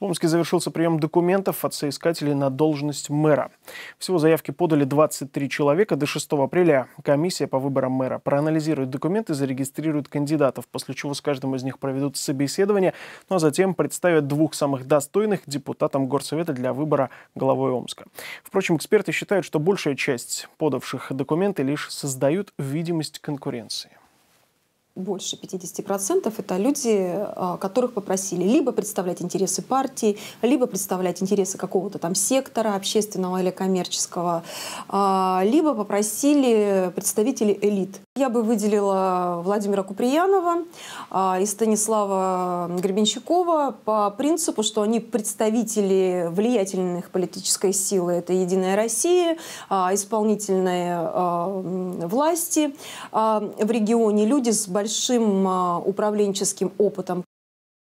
В Омске завершился прием документов от соискателей на должность мэра. Всего заявки подали 23 человека до 6 апреля. Комиссия по выборам мэра проанализирует документы, зарегистрирует кандидатов, после чего с каждым из них проведут собеседование, ну а затем представят двух самых достойных депутатам Горсовета для выбора главой Омска. Впрочем, эксперты считают, что большая часть подавших документы лишь создают видимость конкуренции больше 50% это люди, а, которых попросили либо представлять интересы партии, либо представлять интересы какого-то там сектора общественного или коммерческого, а, либо попросили представителей элит я бы выделила Владимира Куприянова а, и Станислава Гребенщикова по принципу, что они представители влиятельных политической силы. Это «Единая Россия», а, исполнительной а, власти в регионе, люди с большим управленческим опытом.